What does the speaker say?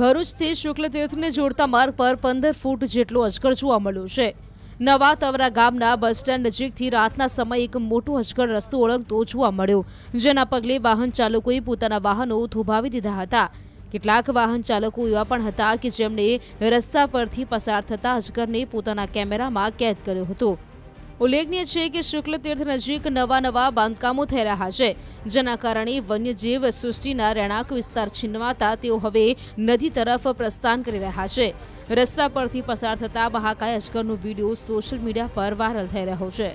ભરૂચથી શુક્લતીર્થને જોડતા માર્ગ પર પંદર ફૂટ જેટલું અજગર જોવા મળ્યું છે નવા તવરા ગામના બસ સ્ટેન્ડ નજીકથી રાતના સમયે એક મોટું અજગર રસ્તો ઓળંગતો જોવા મળ્યો જેના પગલે વાહન ચાલકોએ પોતાના વાહનો થોભાવી દીધા હતા કેટલાક વાહન ચાલકો એવા પણ હતા કે જેમણે રસ્તા પરથી પસાર થતા અજગરને પોતાના કેમેરામાં કેદ કર્યો હતો ઉલ્લેખનીય છે કે શુક્લ તીર્થ નજીક નવા નવા બાંધકામો થઈ રહ્યા છે જેના કારણે વન્યજીવ સૃષ્ટિના રહેણાંક વિસ્તાર છીનવાતા તેઓ હવે નદી તરફ પ્રસ્થાન કરી રહ્યા છે રસ્તા પરથી પસાર થતા મહાકાય અજગરનો વિડીયો સોશિયલ મીડિયા પર વાયરલ થઈ રહ્યો છે